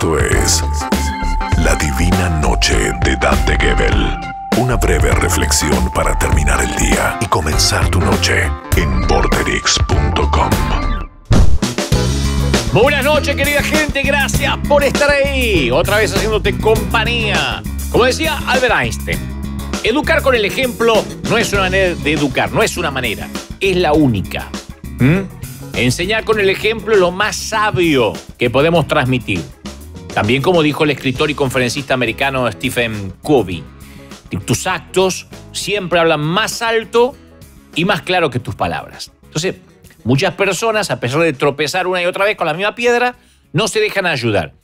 Esto es La Divina Noche de Dante Gebel. Una breve reflexión para terminar el día y comenzar tu noche en borderix.com. Buenas noches, querida gente. Gracias por estar ahí. Otra vez haciéndote compañía. Como decía Albert Einstein, educar con el ejemplo no es una manera de educar, no es una manera, es la única. ¿Mm? Enseñar con el ejemplo es lo más sabio que podemos transmitir. También como dijo el escritor y conferencista americano Stephen Covey, tus actos siempre hablan más alto y más claro que tus palabras. Entonces, muchas personas, a pesar de tropezar una y otra vez con la misma piedra, no se dejan ayudar.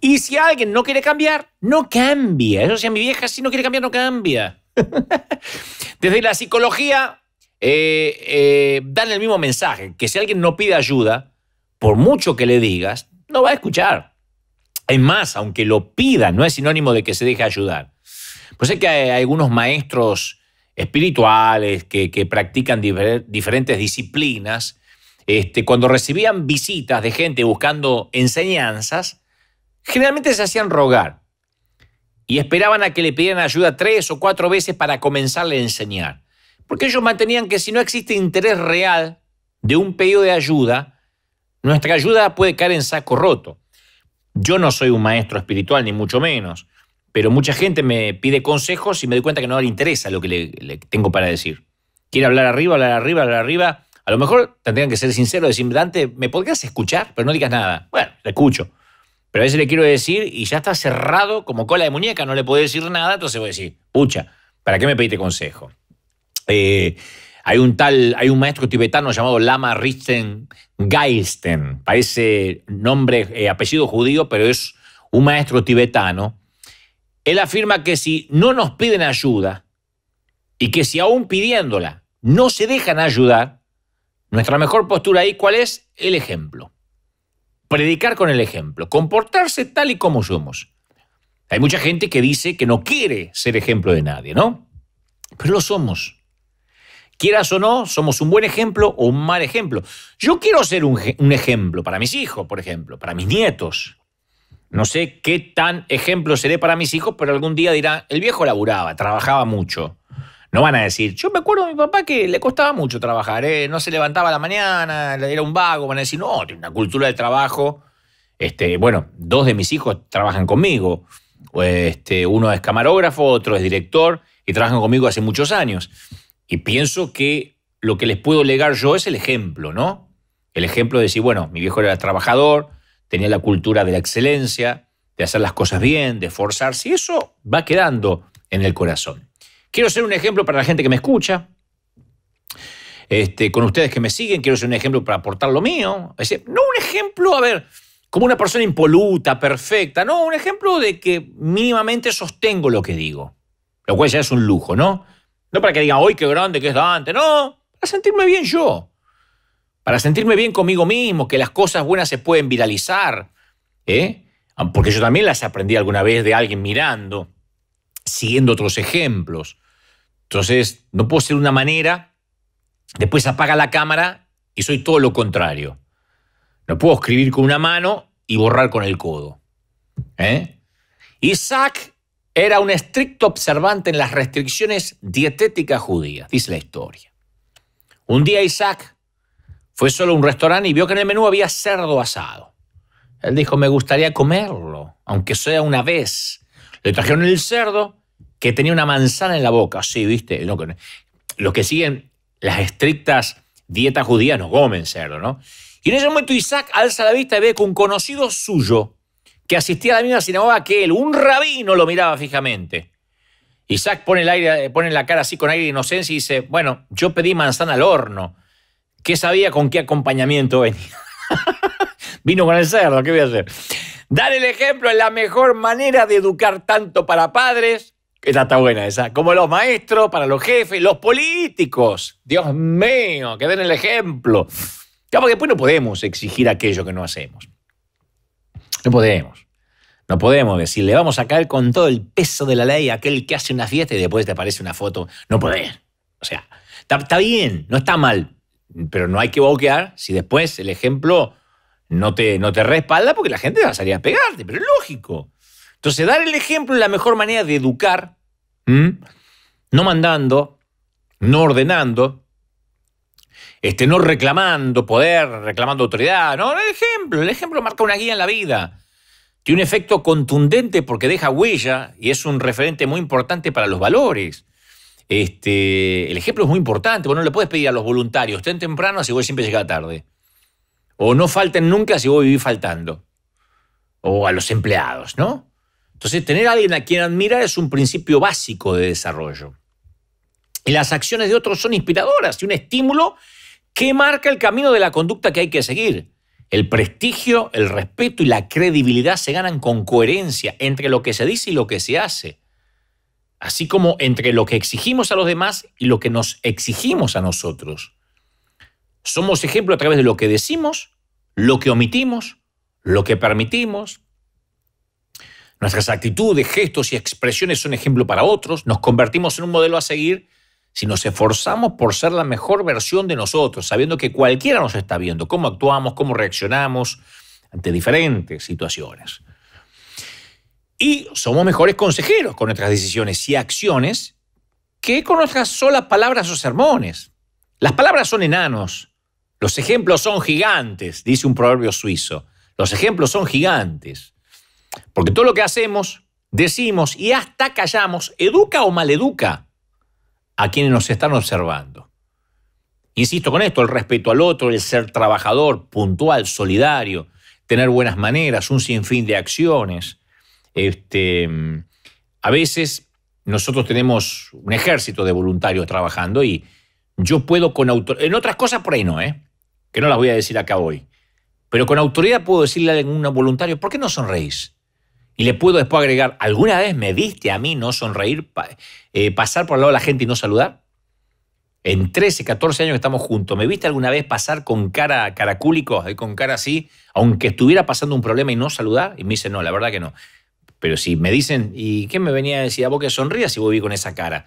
Y si alguien no quiere cambiar, no cambia. Eso sea, mi vieja si no quiere cambiar, no cambia. Desde la psicología eh, eh, dan el mismo mensaje, que si alguien no pide ayuda, por mucho que le digas, no va a escuchar. Es más, aunque lo pidan, no es sinónimo de que se deje ayudar. Pues es que hay algunos maestros espirituales que, practican diferentes disciplinas. Este, cuando recibían visitas de gente buscando enseñanzas, generalmente se hacían rogar y esperaban a que le pidieran ayuda tres o cuatro veces para comenzarle a enseñar. Porque ellos mantenían que si no existe interés real de un pedido de ayuda, nuestra ayuda puede caer en saco roto. Yo no soy un maestro espiritual, ni mucho menos, pero mucha gente me pide consejos y me doy cuenta que no le interesa lo que le, tengo para decir. Quiere hablar arriba, hablar arriba, hablar arriba. A lo mejor tendrían que ser sinceros, decir, Dante, ¿me podrías escuchar? Pero no digas nada. Bueno, le escucho. Pero a veces le quiero decir y ya está cerrado como cola de muñeca, no le puedo decir nada, entonces voy a decir, pucha, ¿para qué me pediste consejo? Eh, hay un tal, hay un maestro tibetano llamado Lama Richten Geisten, parece nombre, eh, apellido judío, pero es un maestro tibetano. Él afirma que si no nos piden ayuda y que si aún pidiéndola no se dejan ayudar, nuestra mejor postura ahí, ¿cuál es? El ejemplo. Predicar con el ejemplo, comportarse tal y como somos. Hay mucha gente que dice que no quiere ser ejemplo de nadie, ¿no? Pero lo somos. Quieras o no, somos un buen ejemplo o un mal ejemplo. Yo quiero ser un, ejemplo para mis hijos, por ejemplo, para mis nietos. No sé qué tan ejemplo seré para mis hijos, pero algún día dirán, el viejo laburaba, trabajaba mucho. No van a decir, yo me acuerdo de mi papá que le costaba mucho trabajar, eh, no se levantaba a la mañana, era un vago, van a decir, no, tiene una cultura de trabajo. Este, bueno, dos de mis hijos trabajan conmigo. Este, uno es camarógrafo, otro es director y trabajan conmigo hace muchos años. Y pienso que lo que les puedo legar yo es el ejemplo, ¿no? El ejemplo de decir, bueno, mi viejo era trabajador, tenía la cultura de la excelencia, de hacer las cosas bien, de esforzarse, y eso va quedando en el corazón. Quiero ser un ejemplo para la gente que me escucha, este, con ustedes que me siguen, quiero ser un ejemplo para aportar lo mío. no un ejemplo, a ver, como una persona impoluta, perfecta, no, un ejemplo de que mínimamente sostengo lo que digo, lo cual ya es un lujo, ¿no? para que diga, hoy qué grande que es Dante. No, para sentirme bien yo. Para sentirme bien conmigo mismo, que las cosas buenas se pueden viralizar. ¿eh? Ah, porque yo también las aprendí alguna vez de alguien mirando, siguiendo otros ejemplos. Entonces, no puedo ser una manera, después apaga la cámara y soy todo lo contrario. No puedo escribir con una mano y borrar con el codo. ¿Eh? Isaac era un estricto observante en las restricciones dietéticas judías, dice la historia. Un día Isaac fue solo a un restaurante y vio que en el menú había cerdo asado. Él dijo, me gustaría comerlo, aunque sea una vez. Le trajeron el cerdo que tenía una manzana en la boca. Sí, viste, los que siguen las estrictas dietas judías no comen cerdo, ¿no? Y en ese momento Isaac alza la vista y ve que un conocido suyo que asistía a la misma sinagoga que él. Un rabino lo miraba fijamente. Isaac pone, el aire, eh, pone la cara así con aire de inocencia y dice, bueno, yo pedí manzana al horno. ¿Qué sabía con qué acompañamiento venía? Vino con el cerdo, ¿qué voy a hacer? Dar el ejemplo es la mejor manera de educar tanto para padres, que está buena esa, como los maestros, para los jefes, los políticos. Dios mío, que den el ejemplo. Claro, porque después no podemos exigir aquello que no hacemos. No podemos. No podemos le vamos a caer con todo el peso de la ley a aquel que hace una fiesta y después te aparece una foto. No podemos. O sea, está, bien, no está mal, pero no hay que boquear si después el ejemplo no te, no te respalda porque la gente va a salir a pegarte, pero es lógico. Entonces, dar el ejemplo es la mejor manera de educar, no mandando, no ordenando, este, no reclamando poder, reclamando autoridad. No, el ejemplo, el ejemplo marca una guía en la vida. Tiene un efecto contundente porque deja huella y es un referente muy importante para los valores. Este, el ejemplo es muy importante, vos no le puedes pedir a los voluntarios, estén temprano si voy siempre llegar tarde. O no falten nunca si a vivir faltando. O a los empleados, ¿no? Entonces, tener a alguien a quien admirar es un principio básico de desarrollo. Y las acciones de otros son inspiradoras y un estímulo ¿Qué marca el camino de la conducta que hay que seguir. El prestigio, el respeto y la credibilidad se ganan con coherencia entre lo que se dice y lo que se hace, así como entre lo que exigimos a los demás y lo que nos exigimos a nosotros. Somos ejemplo a través de lo que decimos, lo que omitimos, lo que permitimos. Nuestras actitudes, gestos y expresiones son ejemplo para otros, nos convertimos en un modelo a seguir si nos esforzamos por ser la mejor versión de nosotros, sabiendo que cualquiera nos está viendo, cómo actuamos, cómo reaccionamos ante diferentes situaciones. Y somos mejores consejeros con nuestras decisiones y acciones que con nuestras solas palabras o sermones. Las palabras son enanos, los ejemplos son gigantes, dice un proverbio suizo. Los ejemplos son gigantes. Porque todo lo que hacemos, decimos y hasta callamos, educa o maleduca a quienes nos están observando. Insisto con esto, el respeto al otro, el ser trabajador, puntual, solidario, tener buenas maneras, un sinfín de acciones. Este, a veces nosotros tenemos un ejército de voluntarios trabajando y yo puedo con autoridad, en otras cosas por ahí no, ¿eh? que no las voy a decir acá hoy, pero con autoridad puedo decirle a un voluntario, ¿por qué no sonreís? Y le puedo después agregar, ¿alguna vez me viste a mí no sonreír, eh, pasar por lado de la gente y no saludar? En 13, 14 años que estamos juntos, ¿me viste alguna vez pasar con cara caracúlico, eh, con cara así, aunque estuviera pasando un problema y no saludar? Y me dicen, no, la verdad que no. Pero si me dicen, ¿y qué me venía a decir a vos que sonrías si voy con esa cara?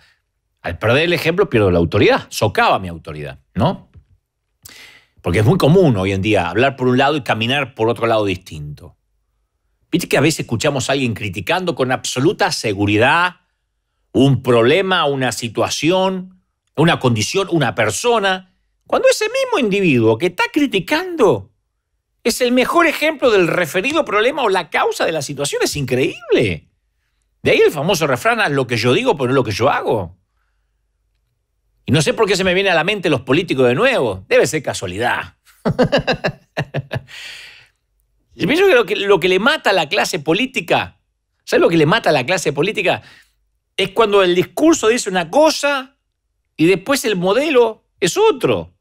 Al perder el ejemplo pierdo la autoridad, socava mi autoridad, ¿no? Porque es muy común hoy en día hablar por un lado y caminar por otro lado distinto. Viste que a veces escuchamos a alguien criticando con absoluta seguridad un problema, una situación, una condición, una persona, cuando ese mismo individuo que está criticando es el mejor ejemplo del referido problema o la causa de la situación. Es increíble. De ahí el famoso refrán, lo que yo digo, pero no lo que yo hago. Y no sé por qué se me viene a la mente los políticos de nuevo. Debe ser casualidad. Yo pienso que lo, que le mata a la clase política, ¿sabes lo que le mata a la clase política? Es cuando el discurso dice una cosa y después el modelo es otro.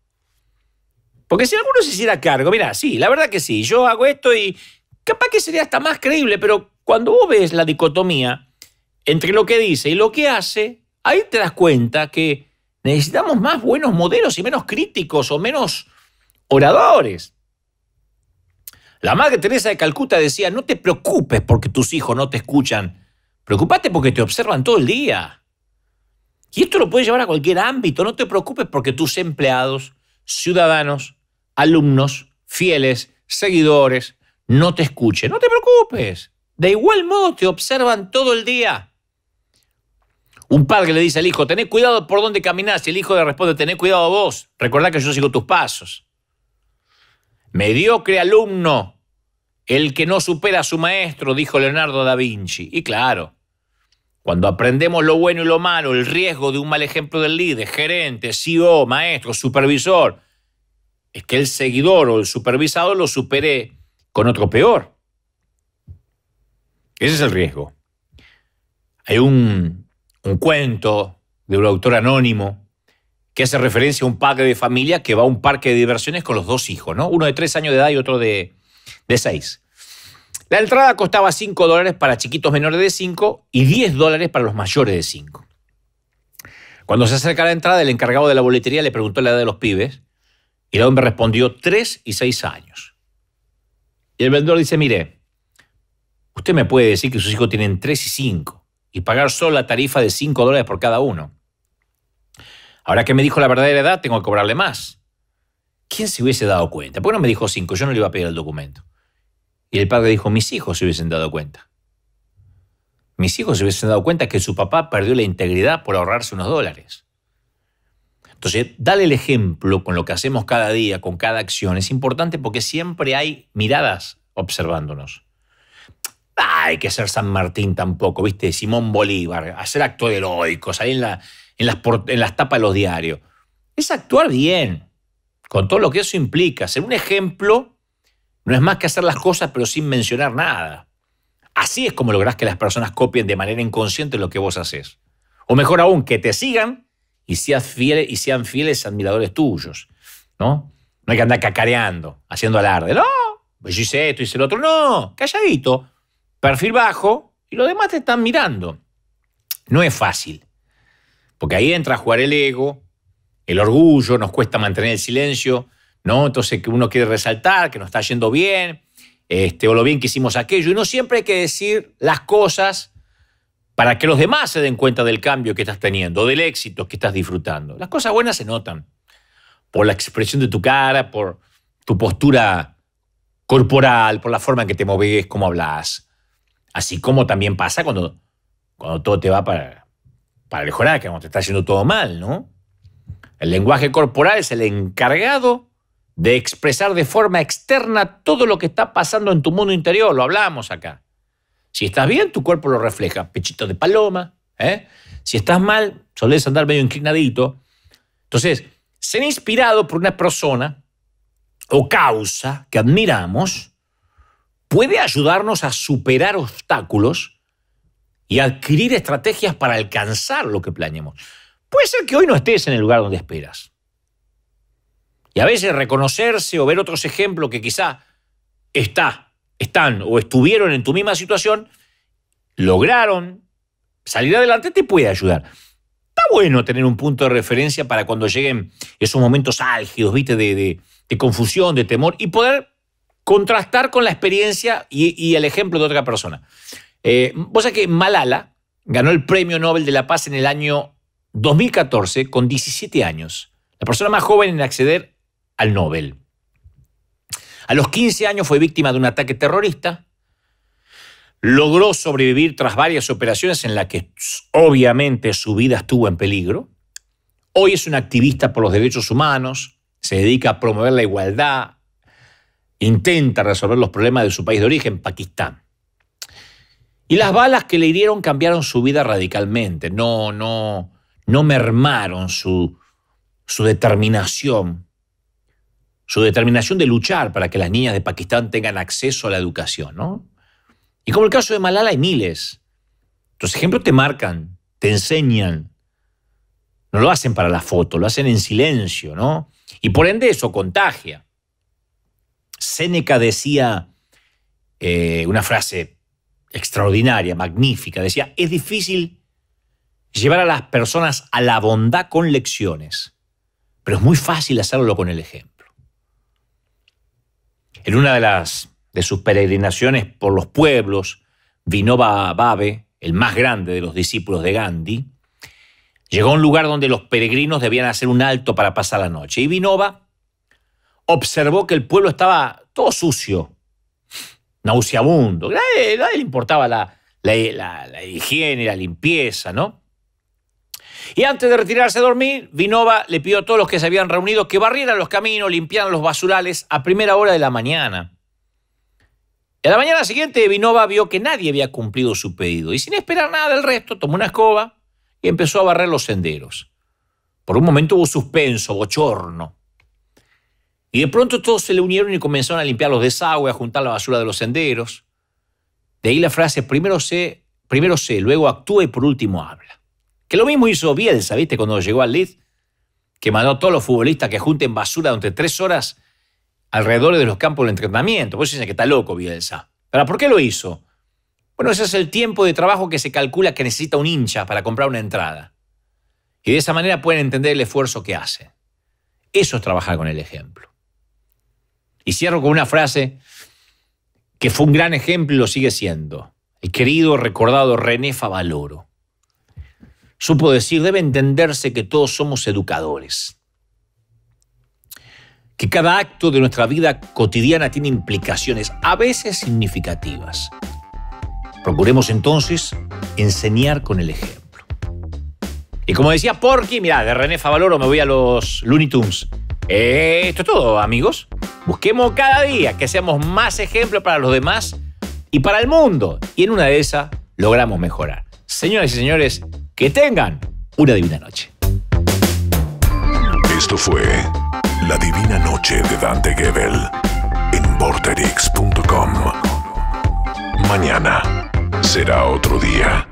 Porque si alguno se hiciera cargo, mira, sí, la verdad que sí, yo hago esto y capaz que sería hasta más creíble, pero cuando vos ves la dicotomía entre lo que dice y lo que hace, ahí te das cuenta que necesitamos más buenos modelos y menos críticos o menos oradores. La madre Teresa de Calcuta decía, no te preocupes porque tus hijos no te escuchan, preocupate porque te observan todo el día. Y esto lo puedes llevar a cualquier ámbito, no te preocupes porque tus empleados, ciudadanos, alumnos, fieles, seguidores, no te escuchen, no te preocupes. De igual modo te observan todo el día. Un padre le dice al hijo, tené cuidado por dónde caminás. Y el hijo le responde, tené cuidado vos. Recuerda que yo sigo tus pasos. Mediocre alumno, el que no supera a su maestro, dijo Leonardo da Vinci. Y claro, cuando aprendemos lo bueno y lo malo, el riesgo de un mal ejemplo del líder, gerente, CEO, maestro, supervisor, es que el seguidor o el supervisado lo supere con otro peor. Ese es el riesgo. Hay un, un cuento de un autor anónimo que hace referencia a un padre de familia que va a un parque de diversiones con los dos hijos, ¿no? Uno de tres años de edad y otro de, de seis. La entrada costaba 5 dólares para chiquitos menores de 5 y 10 dólares para los mayores de 5. Cuando se acerca la entrada, el encargado de la boletería le preguntó la edad de los pibes y el hombre respondió 3 y 6 años. Y el vendedor dice, mire, usted me puede decir que sus hijos tienen 3 y 5 y pagar solo la tarifa de 5 dólares por cada uno. Ahora que me dijo la verdadera edad, tengo que cobrarle más. ¿Quién se hubiese dado cuenta? ¿Por no me dijo cinco? Yo no le iba a pedir el documento. Y el padre dijo, mis hijos se hubiesen dado cuenta. Mis hijos se hubiesen dado cuenta que su papá perdió la integridad por ahorrarse unos dólares. Entonces, dale el ejemplo con lo que hacemos cada día, con cada acción. Es importante porque siempre hay miradas observándonos. hay que ser San Martín tampoco, ¿viste? Simón Bolívar, hacer acto heroico, salir en la, en las, tapas de los diarios. Es actuar bien, con todo lo que eso implica. Ser un ejemplo no es más que hacer las cosas pero sin mencionar nada. Así es como lográs que las personas copien de manera inconsciente lo que vos haces. O mejor aún, que te sigan y sean fieles, y sean fieles admiradores tuyos. ¿no? no hay que andar cacareando, haciendo alarde. No, pues yo hice esto, hice lo otro. No, calladito, perfil bajo y los demás te están mirando. No es fácil. Porque ahí entra a jugar el ego, el orgullo, nos cuesta mantener el silencio, ¿no? Entonces que uno quiere resaltar que nos está yendo bien, este, o lo bien que hicimos aquello. Y no siempre hay que decir las cosas para que los demás se den cuenta del cambio que estás teniendo, del éxito que estás disfrutando. Las cosas buenas se notan por la expresión de tu cara, por tu postura corporal, por la forma en que te moves, cómo hablas. Así como también pasa cuando, cuando todo te va para, para mejorar, que cuando te está haciendo todo mal, ¿no? El lenguaje corporal es el encargado de expresar de forma externa todo lo que está pasando en tu mundo interior, lo hablamos acá. Si estás bien, tu cuerpo lo refleja, pechito de paloma, ¿eh? Si estás mal, solés andar medio inclinadito. Entonces, ser inspirado por una persona o causa que admiramos puede ayudarnos a superar obstáculos y adquirir estrategias para alcanzar lo que planeamos. Puede ser que hoy no estés en el lugar donde esperas. Y a veces reconocerse o ver otros ejemplos que quizá está, están o estuvieron en tu misma situación, lograron salir adelante, te puede ayudar. Está bueno tener un punto de referencia para cuando lleguen esos momentos álgidos, ¿viste? De, confusión, de temor, y poder contrastar con la experiencia y el ejemplo de otra persona. Eh, vos sabés que Malala ganó el Premio Nobel de la Paz en el año 2014 con 17 años, la persona más joven en acceder al Nobel. A los 15 años fue víctima de un ataque terrorista, logró sobrevivir tras varias operaciones en las que obviamente su vida estuvo en peligro. Hoy es una activista por los derechos humanos, se dedica a promover la igualdad, intenta resolver los problemas de su país de origen, Pakistán. Y las balas que le hirieron cambiaron su vida radicalmente, no, no, no mermaron su, su determinación, su determinación de luchar para que las niñas de Pakistán tengan acceso a la educación, ¿no? Y como el caso de Malala hay miles. Los ejemplos te marcan, te enseñan. No lo hacen para la foto, lo hacen en silencio, ¿no? Y por ende eso contagia. Seneca decía eh, una frase extraordinaria, magnífica. Decía, es difícil llevar a las personas a la bondad con lecciones, pero es muy fácil hacerlo con el ejemplo. En una de, las, de sus peregrinaciones por los pueblos, Vinoba Babe, el más grande de los discípulos de Gandhi, llegó a un lugar donde los peregrinos debían hacer un alto para pasar la noche. Y Vinoba observó que el pueblo estaba todo sucio, nauseabundo. a nadie le importaba la, higiene, la limpieza, ¿no? Y antes de retirarse a dormir, Vinova le pidió a todos los que se habían reunido que barrieran los caminos, limpiaran los basurales a primera hora de la mañana. En a la mañana siguiente, Vinova vio que nadie había cumplido su pedido y sin esperar nada del resto, tomó una escoba y empezó a barrer los senderos. Por un momento hubo suspenso, bochorno. Y de pronto todos se le unieron y comenzaron a limpiar los desagües, a juntar la basura de los senderos. De ahí la frase, primero sé, primero luego actúa y por último habla. Que lo mismo hizo Bielsa, ¿viste? Cuando llegó al Leeds, que mandó a todos los futbolistas que junten basura durante tres horas alrededor de los campos de entrenamiento. Vos dicen que está loco Bielsa. ¿Pero por qué lo hizo? Bueno, ese es el tiempo de trabajo que se calcula que necesita un hincha para comprar una entrada. Y de esa manera pueden entender el esfuerzo que hace Eso es trabajar con el ejemplo. Y cierro con una frase que fue un gran ejemplo y lo sigue siendo. El querido, recordado René Favaloro supo decir, debe entenderse que todos somos educadores, que cada acto de nuestra vida cotidiana tiene implicaciones, a veces significativas. Procuremos entonces enseñar con el ejemplo. Y como decía Porky, mira, de René Favaloro me voy a los Looney Tunes. Eh, esto es todo, amigos. Busquemos cada día que seamos más ejemplos para los demás y para el mundo. Y en una de esas logramos mejorar. Señoras y señores, que tengan una divina noche. Esto fue La Divina Noche de Dante Gebel en vorterix.com. Mañana será otro día.